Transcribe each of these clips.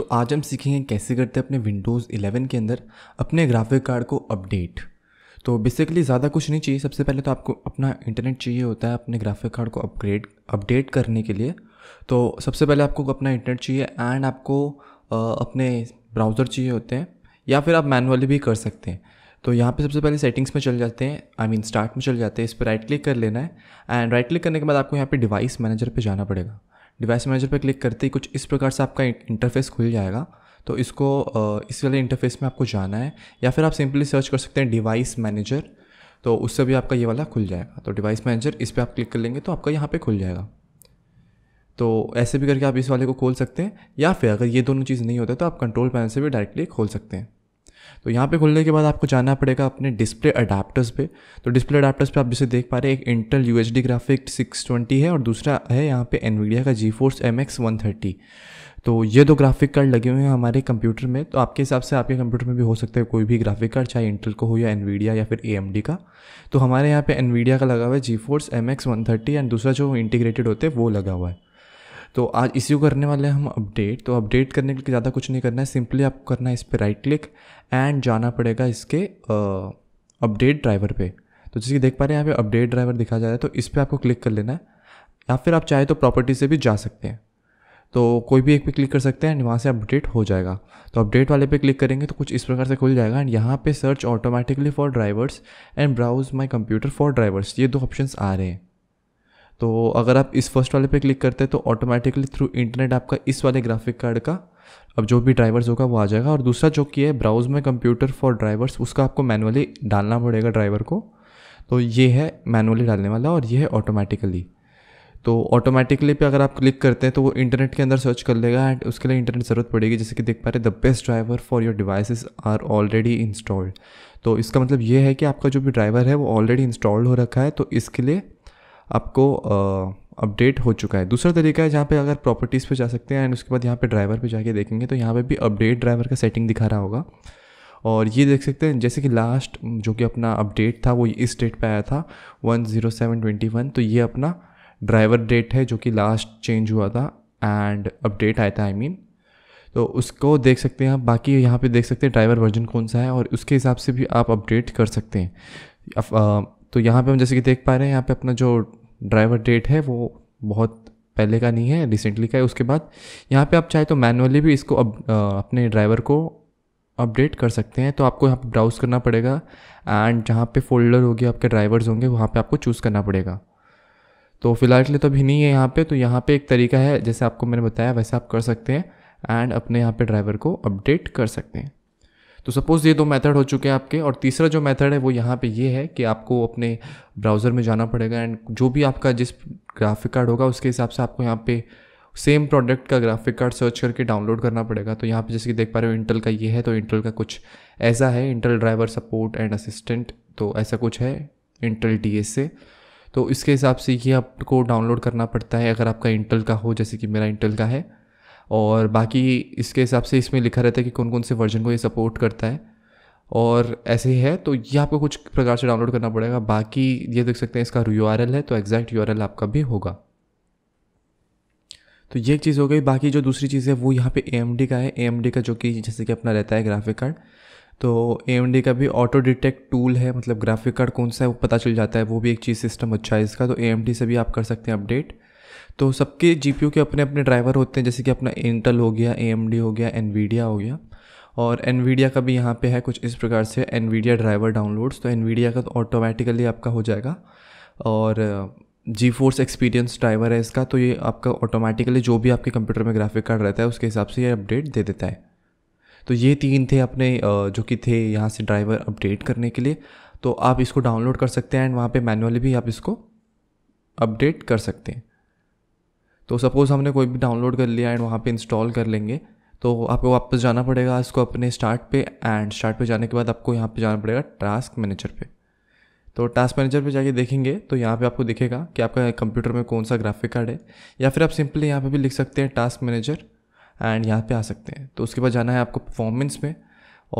तो आज हम सीखेंगे कैसे करते हैं अपने विंडोज़ 11 के अंदर अपने ग्राफिक कार्ड को अपडेट तो बेसिकली ज़्यादा कुछ नहीं चाहिए सबसे पहले तो आपको अपना इंटरनेट चाहिए होता है अपने ग्राफिक कार्ड को अपग्रेड अपडेट करने के लिए तो सबसे पहले आपको अपना इंटरनेट चाहिए एंड आपको अपने ब्राउज़र चाहिए होते हैं या फिर आप मैनुअली भी कर सकते हैं तो यहाँ पे सबसे पहले सेटिंग्स में चल जाते हैं आई मीन स्टार्ट में चल जाते हैं इस पर राइट क्लिक कर लेना है एंड राइट क्लिक करने के बाद आपको यहाँ पे डिवाइस मैनेजर पे जाना पड़ेगा डिवाइस मैनेजर पर क्लिक करते ही कुछ इस प्रकार से आपका इंटरफेस खुल जाएगा तो इसको इस वाले इंटरफेस में आपको जाना है या फिर आप सिंपली सर्च कर सकते हैं डिवाइस मैनेजर तो उससे भी आपका ये वाला खुल जाएगा तो डिवाइस मैनेजर इस पर आप क्लिक कर लेंगे तो आपका यहाँ पर खुल जाएगा तो ऐसे भी करके आप इस वाले को खोल सकते हैं या फिर अगर ये दोनों चीज़ नहीं होता तो आप कंट्रोल पैनल से भी डायरेक्टली खोल सकते हैं तो यहाँ पे खोलने के बाद आपको जाना पड़ेगा अपने डिस्प्ले अडाप्टर्स पे तो डिस्प्ले अडाप्टर्स पे आप जैसे देख पा रहे हैं एक Intel U H D graphic six twenty है और दूसरा है यहाँ पे एनवीडिया का GeForce M X one thirty तो ये दो ग्राफिक कार्ड लगे हुए हैं हमारे कंप्यूटर में तो आपके हिसाब से आपके कंप्यूटर में भी हो सकता है कोई भी ग्राफिक कार्ड चाहे इंटेल को हो या एनवीडिया या फिर ए का तो हमारे यहाँ पे एनवीडिया का लगा हुआ है GeForce M X one thirty and दूसरा जो इंटीग्रेटेड होते हैं वो लगा हुआ है तो आज इसी को करने वाले हैं हम अपडेट तो अपडेट करने के लिए ज़्यादा कुछ नहीं करना है सिंपली आपको करना है इस पर राइट क्लिक एंड जाना पड़ेगा इसके अपडेट ड्राइवर पे तो जैसे कि देख पा रहे हैं यहाँ पे अपडेट ड्राइवर दिखा जा रहा है तो इस पर आपको क्लिक कर लेना है या फिर आप चाहे तो प्रॉपर्टी से भी जा सकते हैं तो कोई भी एक पे क्लिक कर सकते हैं एंड वहाँ से अपडेट हो जाएगा तो अपडेट वाले पे क्लिक करेंगे तो कुछ इस प्रकार से खुल जाएगा एंड यहाँ पे search automatically for drivers and browse my computer for drivers ये दो ऑप्शंस आ रहे हैं तो अगर आप इस फर्स्ट वाले पे क्लिक करते हैं तो ऑटोमेटिकली थ्रू इंटरनेट आपका इस वाले ग्राफिक कार्ड का अब जो भी ड्राइवर्स होगा वो आ जाएगा और दूसरा जो कि है ब्राउज में कंप्यूटर फॉर ड्राइवर्स उसका आपको मैनुअली डालना पड़ेगा ड्राइवर को तो ये है मैनुअली डालने वाला और ये है ऑटोमेटिकली तो ऑटोमेटिकली पे अगर आप क्लिक करते हैं तो वो इंटरनेट के अंदर सर्च कर लेगा एंड उसके लिए इंटरनेट ज़रूरत पड़ेगी जैसे कि देख पा रहे the best driver for your devices are already installed तो इसका मतलब ये है कि आपका जो भी ड्राइवर है वो ऑलरेडी इंस्टॉल्ड हो रखा है तो इसके लिए आपको अपडेट हो चुका है दूसरा तरीका है जहाँ पे अगर प्रॉपर्टीज़ पे जा सकते हैं एंड उसके बाद यहाँ पे ड्राइवर पे जाके देखेंगे तो यहाँ पे भी अपडेट ड्राइवर का सेटिंग दिखा रहा होगा और ये देख सकते हैं जैसे कि लास्ट जो कि अपना अपडेट था वो इस डेट पे आया था one zero seven twenty one तो ये अपना ड्राइवर डेट है जो कि लास्ट चेंज हुआ था एंड अपडेट आया था आई I मीन mean. तो उसको देख सकते हैं आप बाकी यहाँ पे देख सकते हैं ड्राइवर वर्जन कौन सा है और उसके हिसाब से भी आप अपडेट कर सकते हैं तो यहाँ पे हम जैसे कि देख पा रहे हैं यहाँ पे अपना जो ड्राइवर डेट है वो बहुत पहले का नहीं है रिसेंटली का है उसके बाद यहाँ पे आप चाहे तो मैनुअली भी इसको अप, अपने ड्राइवर को अपडेट कर सकते हैं तो आपको यहाँ पर ब्राउज़ करना पड़ेगा एंड जहाँ पे फोल्डर होगी आपके ड्राइवर्स होंगे वहाँ पे आपको चूज़ करना पड़ेगा तो फ़िलहाल के लिए तो अभी नहीं है यहाँ पे तो यहाँ पे एक तरीका है जैसे आपको मैंने बताया वैसे आप कर सकते हैं एंड अपने यहाँ पे ड्राइवर को अपडेट कर सकते हैं तो सपोज़ ये दो मेथड हो चुके हैं आपके और तीसरा जो मेथड है वो यहाँ पे ये है कि आपको अपने ब्राउज़र में जाना पड़ेगा एंड जो भी आपका जिस ग्राफिक कार्ड होगा उसके हिसाब से आपको यहाँ पे सेम प्रोडक्ट का ग्राफिक कार्ड सर्च करके डाउनलोड करना पड़ेगा तो यहाँ पे जैसे कि देख पा रहे हो इंटल का ये है तो इंटल का कुछ ऐसा है Intel driver support and assistant तो ऐसा कुछ है इंटल डी से तो इसके हिसाब से ये आपको डाउनलोड करना पड़ता है अगर आपका इंटल का हो जैसे कि मेरा इंटल का है और बाकी इसके हिसाब से इसमें लिखा रहता है कि कौन कौन से वर्जन को ये सपोर्ट करता है और ऐसे ही है तो ये आपको कुछ प्रकार से डाउनलोड करना पड़ेगा बाकी ये देख सकते हैं इसका यू है तो एग्जैक्ट यू आपका भी होगा तो ये एक चीज़ हो गई बाकी जो दूसरी चीज़ है वो यहाँ पे ए का है ए का जो कि जैसे कि अपना रहता है ग्राफिक कार्ड तो ए का भी ऑटो डिटेक्ट टूल है मतलब ग्राफिक कार्ड कौन सा है वो पता चल जाता है वो भी एक चीज़ सिस्टम अच्छा है इसका तो ए से भी आप कर सकते हैं अपडेट तो सबके जी के अपने अपने ड्राइवर होते हैं जैसे कि अपना इंटल हो गया ए हो गया एन हो गया और एन का भी यहाँ पे है कुछ इस प्रकार से एन ड्राइवर डाउनलोड्स तो एन का तो ऑटोमेटिकली आपका हो जाएगा और जी फोर्स एक्सपीरियंस ड्राइवर है इसका तो ये आपका ऑटोमेटिकली जो भी आपके कंप्यूटर में ग्राफिक कार्ड रहता है उसके हिसाब से ये अपडेट दे देता है तो ये तीन थे अपने जो कि थे यहाँ से ड्राइवर अपडेट करने के लिए तो आप इसको डाउनलोड कर सकते हैं एंड वहाँ पे मैनुअली भी आप इसको अपडेट कर सकते हैं तो सपोज़ हमने कोई भी डाउनलोड कर लिया एंड वहाँ पे इंस्टॉल कर लेंगे तो आपको वापस जाना पड़ेगा इसको अपने स्टार्ट पे एंड स्टार्ट पे जाने के बाद आपको यहाँ पे जाना पड़ेगा टास्क मैनेजर पे तो टास्क मैनेजर पे जाके देखेंगे तो यहाँ पे आपको दिखेगा कि आपका कंप्यूटर में कौन सा ग्राफिक कार्ड है या फिर आप सिंपली यहाँ पे भी लिख सकते हैं टास्क मैनेजर एंड यहाँ पे आ सकते हैं तो उसके बाद जाना है आपको परफॉर्मेंस में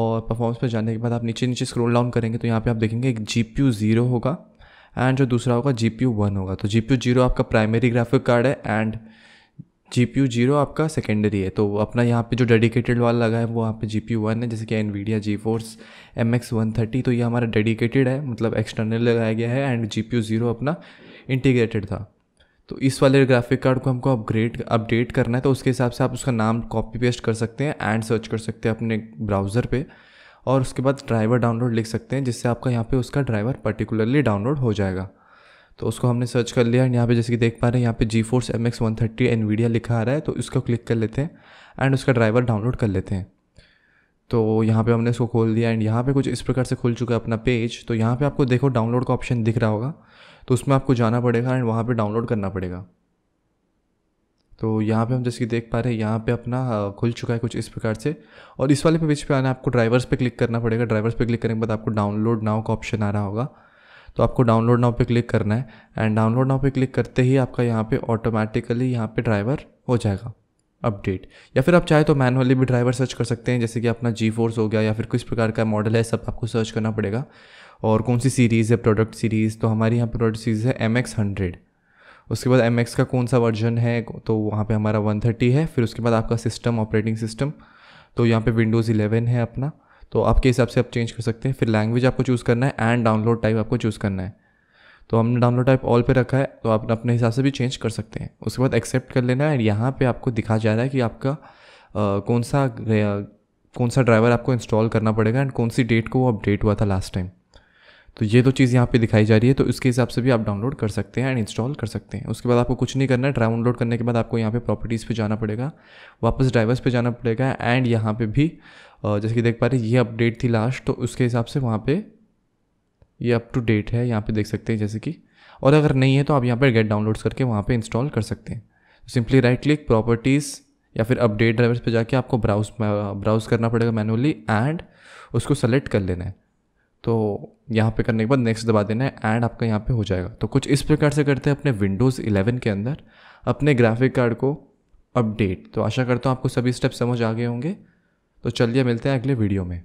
और परफॉर्मेंस पर जाने के बाद आप नीचे नीचे स्क्रोल डाउन करेंगे तो यहाँ पे आप देखेंगे एक जी पी यू ज़ीरो होगा एंड जो दूसरा होगा जी पी यू वन होगा तो जी पी यू जीरो आपका प्राइमरी ग्राफिक कार्ड है and G P U zero आपका सेकेंडरी है तो अपना यहाँ पे जो डेडिकेटेड वाला लगा है वो यहाँ पे जी पी यू वन है जैसे कि Nvidia GeForce M X one thirty तो ये हमारा डेडिकेटेड है मतलब एक्सटर्नल लगाया गया है and G P U zero अपना इंटीग्रेटेड था तो इस वाले ग्राफिक कार्ड को हमको अपग्रेड अपडेट करना है तो उसके हिसाब से आप उसका नाम कॉपी पेस्ट कर सकते हैं एंड सर्च कर सकते हैं अपने ब्राउज़र पर और उसके बाद ड्राइवर डाउनलोड लिख सकते हैं जिससे आपका यहाँ पे उसका ड्राइवर पर्टिकुलरली डाउनलोड हो जाएगा तो उसको हमने सर्च कर लिया एंड यहाँ पे जैसे कि देख पा रहे हैं यहाँ पे GeForce M X one thirty लिखा आ रहा है तो इसको क्लिक कर लेते हैं एंड उसका ड्राइवर डाउनलोड कर लेते हैं तो यहाँ पे हमने इसको खोल दिया एंड यहाँ पे कुछ इस प्रकार से खुल चुका है अपना पेज तो यहाँ पे आपको देखो डाउनलोड का ऑप्शन दिख रहा होगा तो उसमें आपको जाना पड़ेगा एंड वहाँ पे डाउनलोड करना पड़ेगा तो यहाँ पे हम जैसे कि देख पा रहे हैं यहाँ पे अपना खुल चुका है कुछ इस प्रकार से और इस वाले पे पेज पे आना आपको ड्राइवर्स पे क्लिक करना पड़ेगा ड्राइवर्स पे क्लिक करने के बाद आपको डाउनलोड नाव का ऑप्शन आ रहा होगा तो आपको डाउनलोड नाव पे क्लिक करना है एंड डाउनलोड नाव पे क्लिक करते ही आपका यहाँ पे ऑटोमेटिकली यहाँ पे ड्राइवर हो जाएगा अपडेट या फिर आप चाहे तो मैनुअली भी ड्राइवर सर्च कर सकते हैं जैसे कि अपना जी फोर्स हो गया या फिर किस प्रकार का मॉडल है सब आपको सर्च करना पड़ेगा और कौन सी सीरीज़ है प्रोडक्ट सीरीज़ तो हमारे यहाँ पर प्रोडक्ट सीरीज़ है एम एक्स हंड्रेड उसके बाद एम का कौन सा वर्जन है तो वहाँ पे हमारा वन थर्टी है फिर उसके बाद आपका सिस्टम ऑपरेटिंग सिस्टम तो यहाँ पे विंडोज़ इलेवन है अपना तो आपके हिसाब से आप चेंज कर सकते हैं फिर लैंग्वेज आपको चूज़ करना है एंड डाउनलोड टाइप आपको चूज़ करना है तो हमने डाउनलोड टाइप ऑल पे रखा है तो आप अपने हिसाब से भी चेंज कर सकते हैं उसके बाद एक्सेप्ट कर लेना है एंड यहाँ पर आपको दिखा जा रहा है कि आपका आ, कौन सा कौन सा ड्राइवर आपको इंस्टॉल करना पड़ेगा एंड कौन सी डेट को वो अपडेट हुआ था लास्ट टाइम तो ये दो चीज़ यहाँ पे दिखाई जा रही है तो इसके हिसाब से भी आप डाउनलोड कर सकते हैं एंड इंस्टॉल कर सकते हैं उसके बाद आपको कुछ नहीं करना है डाउनलोड करने के बाद आपको यहाँ पे प्रॉपर्टीज़ पे जाना पड़ेगा वापस ड्राइवर्स पे जाना पड़ेगा एंड यहाँ पे भी जैसे कि देख पा रहे ये अपडेट थी लास्ट तो उसके हिसाब से वहाँ पर ये अप टू डेट है यहाँ पर देख सकते हैं जैसे कि और अगर नहीं है तो आप यहाँ पर गेट डाउनलोड्स करके वहाँ पर इंस्टॉल कर सकते हैं सिंपली राइट क्लिक प्रॉपर्टीज़ या फिर अपडेट ड्राइवर्स पे जाके आपको ब्राउज ब्राउज करना पड़ेगा मैनुअली एंड उसको सेलेक्ट कर लेना है तो यहाँ पे करने के बाद नेक्स्ट दबा देना है एंड आपका यहाँ पे हो जाएगा तो कुछ इस प्रकार से करते हैं अपने विंडोज़ 11 के अंदर अपने ग्राफिक कार्ड को अपडेट तो आशा करता हूँ आपको सभी स्टेप समझ आ गए होंगे तो चलिए मिलते हैं अगले वीडियो में